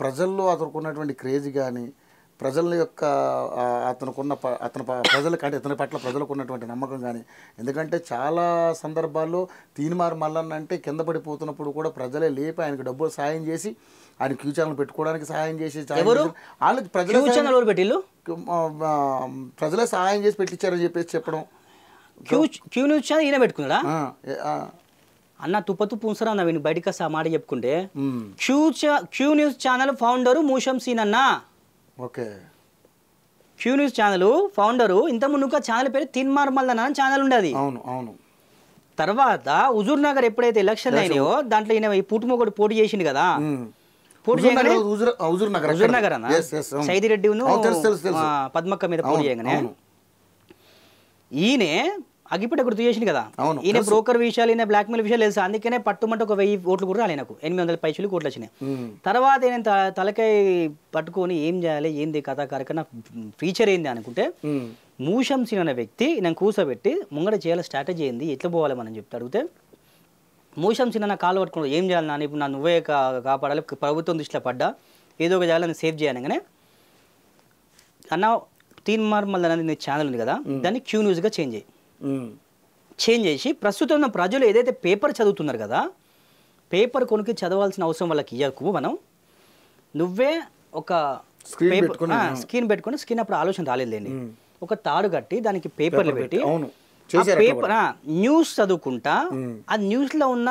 ప్రజల్లో అతనుకున్నటువంటి క్రేజ్ కానీ ప్రజల యొక్క అతనుకున్న అతని ప్రజలకు అంటే ఇతని పట్ల ప్రజలకు ఉన్నటువంటి నమ్మకం కానీ ఎందుకంటే చాలా సందర్భాల్లో తీనిమారు మల్లన్న అంటే కింద పడిపోతున్నప్పుడు కూడా ప్రజలే లేపి ఆయనకు డబ్బులు సాయం చేసి ఆయన క్యూ పెట్టుకోవడానికి సహాయం చేసి వాళ్ళకి ప్రజలు పెట్టిల్లు ప్రజలే సహాయం చేసి పెట్టించారని చెప్పేసి చెప్పడం క్యూ క్యూ న్యూస్ ఛానల్ ఈయన పెట్టుకున్నాడా అన్న తుపతు పుంసరాన్న విని బయటకు ఆ మాట చెప్పుకుంటే Q Q news channel founder మూషం సీన్ అన్న okay Q news channel founder ఇంత ముందు ఛానల్ పేరు తిన్మార్మల్ అన్న ఛానల్ ఉండేది అవును అవును తర్వాత హుజూర్ నగర్ ఎప్పుడైతే ఎలక్షన్ అయినాయో దాంట్లో ఈయన కూడా పోటీ చేసిండు కదా సైదిరెడ్డి పద్మక్క మీద పోటీ చేయగానే ఈయనే అగిపిట గుర్తు చేసింది కదా అవును ఈయన బ్రోకర్ విషయాలు ఈయన మెయిల్ విషయాలు తెలుసు అందుకనే పట్టుమంటే ఒక వెయ్యి ఓట్లు కూడా రాలే నాకు ఎనిమిది వందల పైసలు కోట్లు వచ్చినాయి తర్వాత నేను తలకై పట్టుకొని ఏం చేయాలి ఏంది కథ కార్యక్రమ ఫీచర్ ఏంది అనుకుంటే మూషం అనే వ్యక్తి నేను కూర్చోబెట్టి ముంగడ చేయాలి స్ట్రాటజీ ఏంది ఎట్లా పోవాలి మనం చెప్తే అడిగితే మూషం సిన్ నా కాలు పట్టుకున్నాడు ఏం చేయాలి నాన్న ఇప్పుడు నా నువ్వే కాపాడాలి ప్రభుత్వం దృష్టిలో పడ్డా ఏదో ఒక చేయాలని సేవ్ చేయనగానే అన్న తీన్ మార్మల్ అనేది ఛానల్ ఉంది కదా దాన్ని క్యూ న్యూస్గా చేంజ్ చేయి చేంజ్ చేసి ప్రస్తుతం ఉన్న ప్రజలు ఏదైతే పేపర్ చదువుతున్నారు కదా పేపర్ కొనుక్కి చదవాల్సిన అవసరం వాళ్ళకి ఇవ్వకు మనం నువ్వే ఒక స్క్రీన్ పెట్టుకుని స్క్రీన్ అప్పుడు ఆలోచన రాలేదులేండి ఒక తాడు కట్టి దానికి పేపర్లు పెట్టి పేపర్ న్యూస్ చదువుకుంటా ఆ న్యూస్లో ఉన్న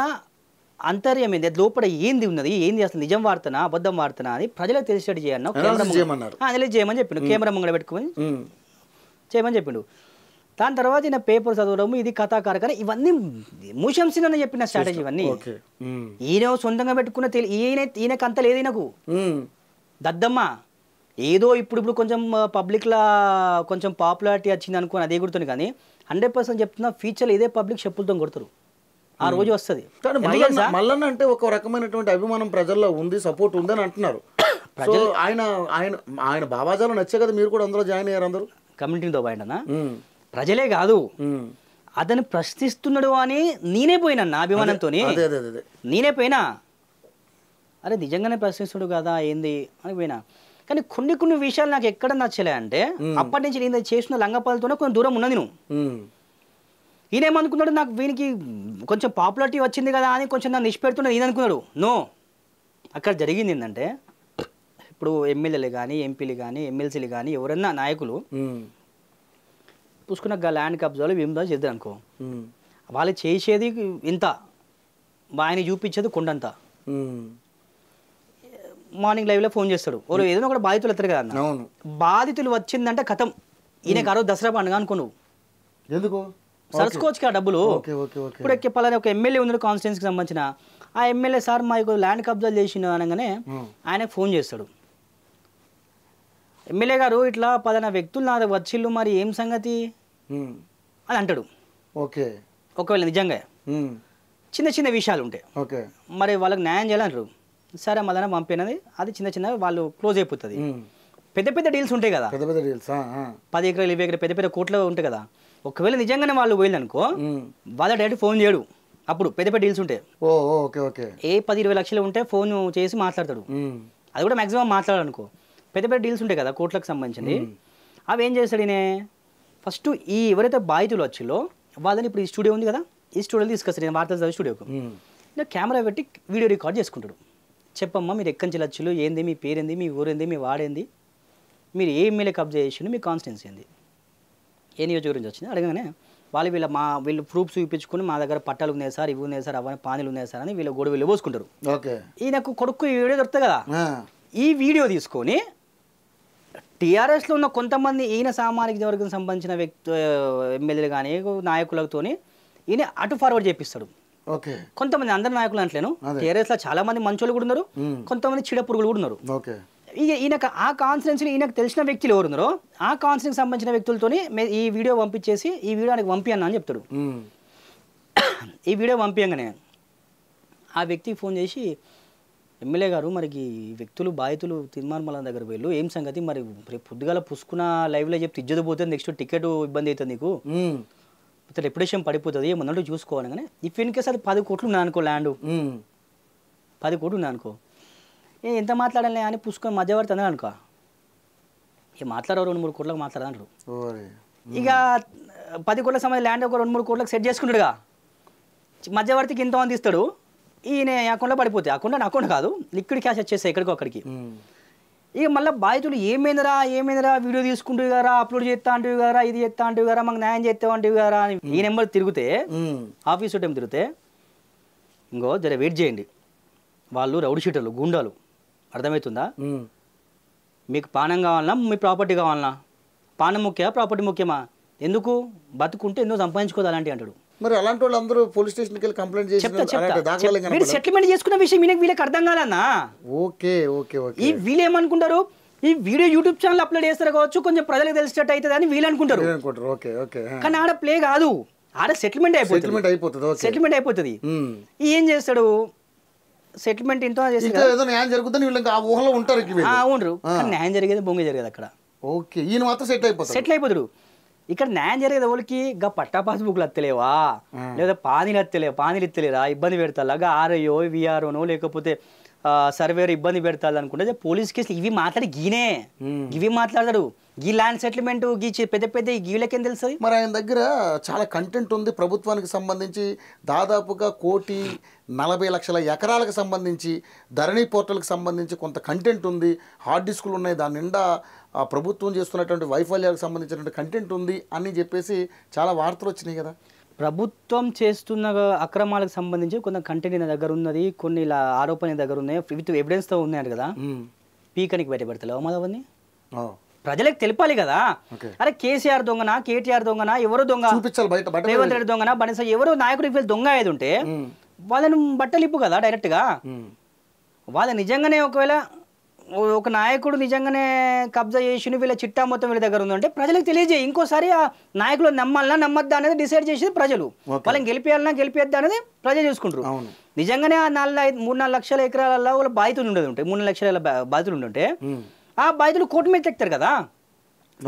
అంతర్యం ఏంది లోపల ఏంది ఉన్నది ఏంది అసలు నిజం వార్తనా అబద్ధం వార్తనా అని ప్రజలకు తెలిసేటట్టు చేయాలన్నా చేయమని చెప్పిండు కెమెరా ముంగడ పెట్టుకుని చేయమని చెప్పిండు దాని తర్వాత ఈయన పేపర్ చదవడము ఇది కథా కార్యక్రమం ఇవన్నీ మూషం అని చెప్పిన స్ట్రాటజీ ఇవన్నీ ఈయన సొంతంగా పెట్టుకున్న ఈయన ఈయనకు అంత లేదు ఈయనకు దద్దమ్మ ఏదో ఇప్పుడు ఇప్పుడు కొంచెం పబ్లిక్లో కొంచెం పాపులారిటీ వచ్చింది అనుకోని అదే కొడుతుంది కానీ హండ్రెడ్ పర్సెంట్ చెప్తున్నా ఫ్యూచర్లో ఇదే పబ్లిక్ చెప్పులతో కొడతారు ఆ రోజు వస్తుంది మల్లన్న అంటే ఒక రకమైనటువంటి అభిమానం ప్రజల్లో ఉంది సపోర్ట్ ఉంది అని అంటున్నారు ఆయన ఆయన ఆయన బాబాజాలు నచ్చే కదా మీరు కూడా అందులో జాయిన్ అయ్యారు అందరూ కమ్యూనిటీతో బయటనా ప్రజలే కాదు అతను ప్రశ్నిస్తున్నాడు అని నేనే పోయినా నా అభిమానంతో నేనే పోయినా అరే నిజంగానే ప్రశ్నిస్తున్నాడు కదా ఏంది అని పోయినా కానీ కొన్ని కొన్ని విషయాలు నాకు ఎక్కడ నచ్చలే అంటే అప్పటి నుంచి నేను చేసిన లంగపాలతోనే కొంచెం దూరం ఉన్నది నువ్వు ఈయనేమనుకున్నాడు నాకు వీనికి కొంచెం పాపులారిటీ వచ్చింది కదా అని కొంచెం నన్ను నిష్పెడుతున్నది ఈయన అనుకున్నాడు నో అక్కడ జరిగింది ఏంటంటే ఇప్పుడు ఎమ్మెల్యేలు కానీ ఎంపీలు కానీ ఎమ్మెల్సీలు కానీ ఎవరన్నా నాయకులు పుసుకున్న ల్యాండ్ కబ్జాలు ఏమిదో చేద్దాం అనుకో వాళ్ళు చేసేది ఇంత ఆయన చూపించేది కొండంత మార్నింగ్ లైవ్లో ఫోన్ చేస్తాడు వాళ్ళు ఏదైనా ఒక బాధితులు వస్తారు కదా బాధితులు వచ్చిందంటే కథం ఈయనకు ఆరో దసరా పండుగ అనుకో నువ్వు ఎందుకు సరసుకోవచ్చు కదా డబ్బులు ఇప్పుడు ఎక్కిపాలని ఒక ఎమ్మెల్యే ఉన్నాడు కాన్స్టిట్యున్సీకి సంబంధించిన ఆ ఎమ్మెల్యే సార్ మాకు ల్యాండ్ కబ్జాలు చేసిన అనగానే ఆయనకు ఫోన్ చేస్తాడు ఎమ్మెల్యే గారు ఇట్లా పలానా వ్యక్తులు నా వచ్చిళ్ళు మరి ఏం సంగతి అని అంటాడు ఓకే ఒకవేళ నిజంగా చిన్న చిన్న విషయాలు ఉంటాయి ఓకే మరి వాళ్ళకి న్యాయం చేయాలంటారు సరే మళ్ళీ పంపినది అది చిన్న చిన్న వాళ్ళు క్లోజ్ అయిపోతుంది పెద్ద పెద్ద డీల్స్ ఉంటాయి కదా పెద్ద పెద్ద డీల్స్ పది ఎకరాలు ఇరవై ఎకరాలు పెద్ద పెద్ద కోట్లు ఉంటాయి కదా ఒకవేళ నిజంగానే వాళ్ళు పోయిందనుకో వాళ్ళ డైరెక్ట్ ఫోన్ చేయడు అప్పుడు పెద్ద పెద్ద డీల్స్ ఉంటాయి ఓకే ఓకే ఏ పది ఇరవై లక్షలు ఉంటే ఫోన్ చేసి మాట్లాడతాడు అది కూడా మాక్సిమం మాట్లాడాలనుకో పెద్ద పెద్ద డీల్స్ ఉంటాయి కదా కోట్లకు సంబంధించింది అవి ఏం చేస్తాడు ఈయన ఫస్ట్ ఈ ఎవరైతే బాధితులు వచ్చిలో వాళ్ళని ఇప్పుడు ఈ స్టూడియో ఉంది కదా ఈ స్టూడియో తీసుకొస్తారు నేను వార్తలు చదివి స్టూడియోకు నేను కెమెరా పెట్టి వీడియో రికార్డ్ చేసుకుంటాడు చెప్పమ్మా మీరు ఎక్కడి నుంచి వచ్చులు ఏంది మీ పేరేంది మీ ఊరేంది మీ వాడేంది మీరు ఏ ఎమ్మెల్యే కబ్జా చేసిండు మీ కాన్స్టిట్యున్సీ ఏంది ఏ నియోజకవర్గం వచ్చింది అడగగానే వాళ్ళు వీళ్ళ మా వీళ్ళు ప్రూఫ్స్ చూపించుకుని మా దగ్గర పట్టాలు ఉన్నాయి సార్ ఇవి ఉన్నాయి సార్ అవన్నీ పానీలు ఉన్నాయి సార్ అని వీళ్ళు గొడవ వీళ్ళు పోసుకుంటారు ఈయనకు కొడుకు ఈ వీడియో దొరుకుతుంది కదా ఈ వీడియో తీసుకొని టీఆర్ఎస్లో ఉన్న కొంతమంది ఈయన సామాజిక వర్గం సంబంధించిన వ్యక్తి ఎమ్మెల్యేలు కానీ నాయకులతో ఈయన అటు ఫార్వర్డ్ చేపిస్తాడు ఓకే కొంతమంది అందరి నాయకులు అంటలేను టీఆర్ఎస్లో చాలా మంది మంచోళ్ళు కూడా ఉన్నారు కొంతమంది చిడపురుగులు కూడా ఉన్నారు ఇక ఈయన ఆ కాన్ఫరెన్స్ని ఈయనకు తెలిసిన వ్యక్తులు ఎవరు ఉన్నారో ఆ కాన్ఫరెన్స్కి సంబంధించిన వ్యక్తులతో ఈ వీడియో పంపించేసి ఈ వీడియో ఆయనకు పంపియన్నా అని చెప్తాడు ఈ వీడియో పంపించగానే ఆ వ్యక్తికి ఫోన్ చేసి ఎమ్మెల్యే గారు మరి వ్యక్తులు బాధితులు తిరుమల దగ్గర వెళ్ళు ఏం సంగతి మరి రేపు పొద్దుగాల పుసుకున్న లైవ్లో చెప్తే ఇజ్జత పోతే నెక్స్ట్ టికెట్ ఇబ్బంది అవుతుంది నీకు రెప్యుటేషన్ పడిపోతుంది ఏమన్నట్టు చూసుకోవాలి కానీ ఇఫ్ ఇన్ కేసు అది పది కోట్లు ఉన్నాయి అనుకో ల్యాండ్ పది కోట్లు ఉన్నాయి అనుకో ఎంత మాట్లాడాలి అని పుసుకొని మధ్యవర్తి అన్నాడు అనుకో ఏ మాట్లాడారు రెండు మూడు కోట్లకు మాట్లాడారు ఇక పది కోట్ల సమయం ల్యాండ్ ఒక రెండు మూడు కోట్లకు సెట్ చేసుకుంటాడుగా మధ్యవర్తికి ఇంత అందిస్తాడు ఈయన అకౌంట్లో పడిపోతాయి అకౌంట్ నా అకౌంట్ కాదు లిక్విడ్ క్యాష్ వచ్చేస్తాయి ఎక్కడికి ఒక్కడికి ఇక మళ్ళీ బాధితులు ఏమైందిరా ఏమైందిరా వీడియో తీసుకుంటూ కదా అప్లోడ్ చేస్తా అంటూ కదా ఇది చేస్తా అంటూ కదా మాకు న్యాయం చేస్తా అంటూ కదా అని ఈ నెంబర్ తిరిగితే ఆఫీస్ టైం తిరిగితే ఇంకో జర వెయిట్ చేయండి వాళ్ళు రౌడ్ షీటర్లు గుండాలు అర్థమవుతుందా మీకు పానం కావాలన్నా మీ ప్రాపర్టీ కావాలన్నా పానం ముఖ్యమా ప్రాపర్టీ ముఖ్యమా ఎందుకు బతుకుంటే ఎందుకు సంపాదించుకోదు అంటాడు మరి అలాంటి వాళ్ళు అందరూ పోలీస్ స్టేషన్కి వెళ్ళి కంప్లైంట్ చేసి మీరు సెటిల్మెంట్ చేసుకున్న విషయం మీకు వీళ్ళకి అర్థం కాలన్నా ఓకే ఓకే ఓకే ఈ వీళ్ళు ఏమనుకుంటారు ఈ వీడియో యూట్యూబ్ ఛానల్ అప్లోడ్ చేస్తారు కావచ్చు కొంచెం ప్రజలకు తెలిసేటట్టు అవుతుంది అని వీళ్ళు అనుకుంటారు ఓకే ఓకే కానీ ఆడ ప్లే కాదు ఆడ సెటిల్మెంట్ అయిపోతుంది సెటిల్మెంట్ అయిపోతుంది సెటిల్మెంట్ అయిపోతుంది ఏం చేస్తాడు సెటిల్మెంట్ ఇంత న్యాయం జరుగుతుంది వీళ్ళు ఆ ఊహలో ఉంటారు అవును న్యాయం జరిగేది బొంగ జరిగేది అక్కడ ఓకే ఈయన మాత్రం సెటిల్ అయిపోతుంది సెటిల్ అయిపోతాడు ఇక్కడ న్యాయం జరిగేది ఎవరికి గా పట్టా పాస్బుక్లు అత్తలేవా లేదా పానీలు అత్తలేవు పానీలు ఎత్తలేరా ఇబ్బంది పెడతారా ఆర్ఐఓ విఆర్ఓనో లేకపోతే సర్వేర్ ఇబ్బంది పెడతాడు అనుకుంటే పోలీస్ కేసులు ఇవి మాట్లాడి గీనే ఇవి మాట్లాడాడు ఈ ల్యాండ్ సెటిల్మెంట్ గీ పెద్ద పెద్ద గీలకేం తెలుస్తుంది మరి ఆయన దగ్గర చాలా కంటెంట్ ఉంది ప్రభుత్వానికి సంబంధించి దాదాపుగా కోటి నలభై లక్షల ఎకరాలకు సంబంధించి ధరణి పోర్టల్కి సంబంధించి కొంత కంటెంట్ ఉంది హార్డ్ డిస్కులు ఉన్నాయి దాని నిండా ప్రభుత్వం చేస్తున్నటువంటి వైఫల్యాలకు సంబంధించినటువంటి కంటెంట్ ఉంది అని చెప్పేసి చాలా వార్తలు వచ్చినాయి కదా ప్రభుత్వం చేస్తున్న అక్రమాలకు సంబంధించి కొంత కంటెంట్ నా దగ్గర ఉన్నది కొన్ని ఇలా ఆరోపణ దగ్గర ఉన్నాయి విత్ ఎవిడెన్స్తో ఉన్నాయని కదా పీకనికి బయటపెడతలేవు మాధవన్ని ప్రజలకు తెలిపాలి కదా అరే కేసీఆర్ దొంగనా కేటీఆర్ దొంగనా ఎవరు దొంగ రేవంత్ రెడ్డి దొంగనా బనిస ఎవరు నాయకుడికి దొంగ ఏది ఉంటే వాళ్ళని బట్టలిప్పు కదా డైరెక్ట్గా వాళ్ళ నిజంగానే ఒకవేళ ఒక నాయకుడు నిజంగానే కబ్జా చేసిండు వీళ్ళ చిట్టా మొత్తం వీళ్ళ దగ్గర ఉందంటే ప్రజలకు తెలియజేయి ఇంకోసారి ఆ నాయకులు నమ్మాలన్నా నమ్మద్దా అనేది డిసైడ్ చేసేది ప్రజలు వాళ్ళని గెలిపేయాలన్నా గెలిపేద్దా అనేది ప్రజలు చూసుకుంటారు నిజంగానే ఆ నాలుగు మూడు నాలుగు లక్షల ఎకరాలలో వాళ్ళ బాధితులు ఉండదు ఉంటాయి మూడు నాలుగు లక్షల బాధితులు ఉండుంటే ఆ బాధితులు కోర్టు మీద ఎక్కుతారు కదా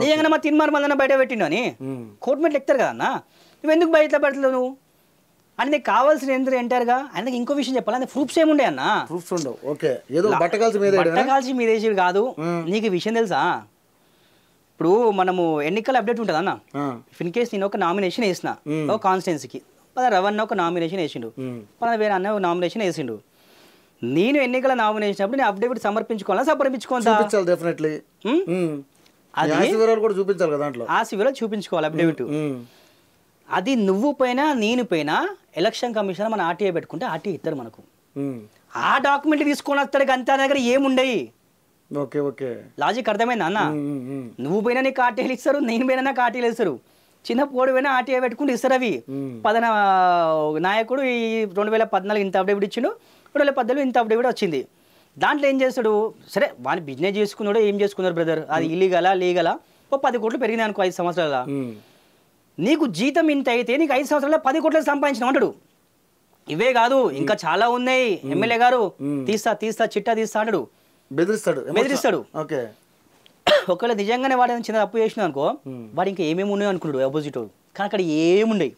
నిజంగానే మా తిన్మార్ మళ్ళీ బయట పెట్టిండు అని కోర్టు మీద ఎక్కుతారు కదా అన్న నువ్వు ఎందుకు బయట పెడతావు నువ్వు అండ్ నీకు కావాల్సిన ఎందుకు ఎంటర్గా ఆయనకి ఇంకో విషయం చెప్పాలి అంటే ప్రూఫ్స్ ఏముండే అన్న ప్రూఫ్స్ ఉండవు ఓకే ఏదో బట్టకాల్సి మీద వేసేవి కాదు నీకు విషయం తెలుసా ఇప్పుడు మనము ఎన్నికల అప్డేట్ ఉంటుంది అన్న ఇన్ కేస్ నేను ఒక నామినేషన్ వేసిన ఒక కాన్స్టిట్యున్సీకి రవణ ఒక నామినేషన్ వేసిండు పద వేరే అన్న ఒక నామినేషన్ వేసిండు నేను ఎన్నికల నామినేషన్ అప్పుడు నేను అప్డేట్ సమర్పించుకోవాలా సమర్పించుకోవాలి అది కూడా చూపించాలి ఆ శివలో చూపించుకోవాలి అప్డేట్ అది నువ్వు పైన నేను పైన ఎలక్షన్ కమిషన్ మన ఆర్టీఐ పెట్టుకుంటే ఆర్టీఐ ఇస్తారు మనకు ఆ డాక్యుమెంట్ తీసుకొని వస్తాడు అంతా దగ్గర ఏముండయి ఓకే ఓకే లాజిక్ అర్థమైంది అన్న నువ్వు పోయినా నీకు ఆర్టీఐలు ఇస్తారు నేను పోయినా నాకు ఆర్టీఐలు ఇస్తారు చిన్న పోడు పోయినా ఆర్టీఐ పెట్టుకుంటే ఇస్తారు అవి పదన నాయకుడు ఈ రెండు వేల పద్నాలుగు ఇంత అప్డేట్ ఇచ్చిండు రెండు వేల పద్నాలుగు ఇంత అప్డేట్ వచ్చింది దాంట్లో ఏం చేస్తాడు సరే వాడిని బిజినెస్ చేసుకున్నాడు ఏం చేసుకున్నారు బ్రదర్ అది ఇల్లీగలా లీగలా ఓ పది కోట్లు పెరిగినాయి అనుకో ఐదు సంవత్సరాల నీకు జీతం ఇంత అయితే నీకు ఐదు సంవత్సరాలు పది కోట్లు సంపాదించిన అంటాడు ఇవే కాదు ఇంకా చాలా ఉన్నాయి ఎమ్మెల్యే గారు తీస్తా తీస్తా చిట్టా తీస్తా అంటాడు బెదిరిస్తాడు బెదిరిస్తాడు ఓకే ఒకవేళ నిజంగానే వాడు చిన్న అప్పు చేసిన అనుకో వాడు ఇంకా ఏమేమి ఉన్నాయి అనుకున్నాడు అపోజిట్ కానీ అక్కడ ఏముండయి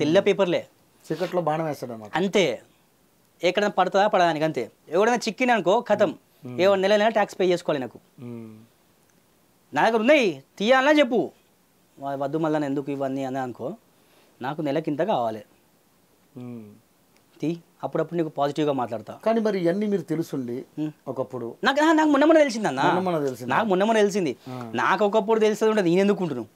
తెల్ల పేపర్లే చీకట్లో బాణం వేస్తాడు అంతే ఎక్కడైనా పడుతుందా పడదానికి అంతే ఎవడైనా చిక్కిన అనుకో కథం ఏ నెల నెల ట్యాక్స్ పే చేసుకోవాలి నాకు నా దగ్గర ఉన్నాయి తీయాలన్నా చెప్పు వద్దు మళ్ళీ ఎందుకు ఇవన్నీ అని అనుకో నాకు నెలకింత కావాలి తీ అప్పుడప్పుడు నీకు పాజిటివ్గా మాట్లాడతా కానీ మరి ఇవన్నీ మీరు తెలుసుండి ఒకప్పుడు నాకు నాకు మొన్న మొన్న తెలిసింది తెలిసింది నాకు మొన్న మొన్న తెలిసింది నాకు ఒకప్పుడు తెలిసేది ఉంటుంది నేను ఎందుకుంటున్నాను